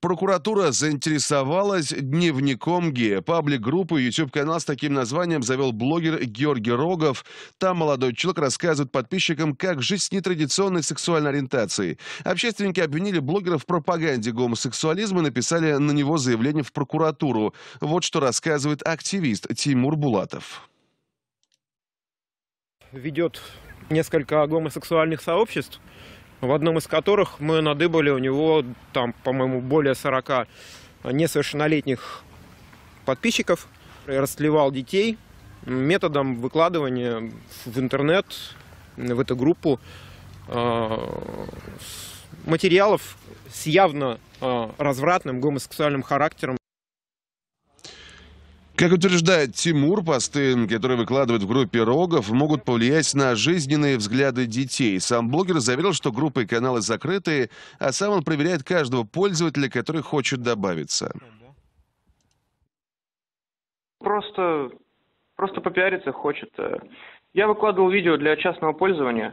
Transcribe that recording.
Прокуратура заинтересовалась дневником Ге Паблик-группу YouTube-канал с таким названием завел блогер Георгий Рогов. Там молодой человек рассказывает подписчикам, как жить с нетрадиционной сексуальной ориентацией. Общественники обвинили блогера в пропаганде гомосексуализма и написали на него заявление в прокуратуру. Вот что рассказывает активист Тимур Булатов. Ведет несколько гомосексуальных сообществ – в одном из которых мы надыбали у него, там, по-моему, более 40 несовершеннолетних подписчиков. Расслевал детей методом выкладывания в интернет, в эту группу а, материалов с явно а, развратным гомосексуальным характером как утверждает Тимур, посты, которые выкладывают в группе Рогов, могут повлиять на жизненные взгляды детей. Сам блогер заверил, что группы и каналы закрыты, а сам он проверяет каждого пользователя, который хочет добавиться. Просто, просто попиариться хочет. Я выкладывал видео для частного пользования.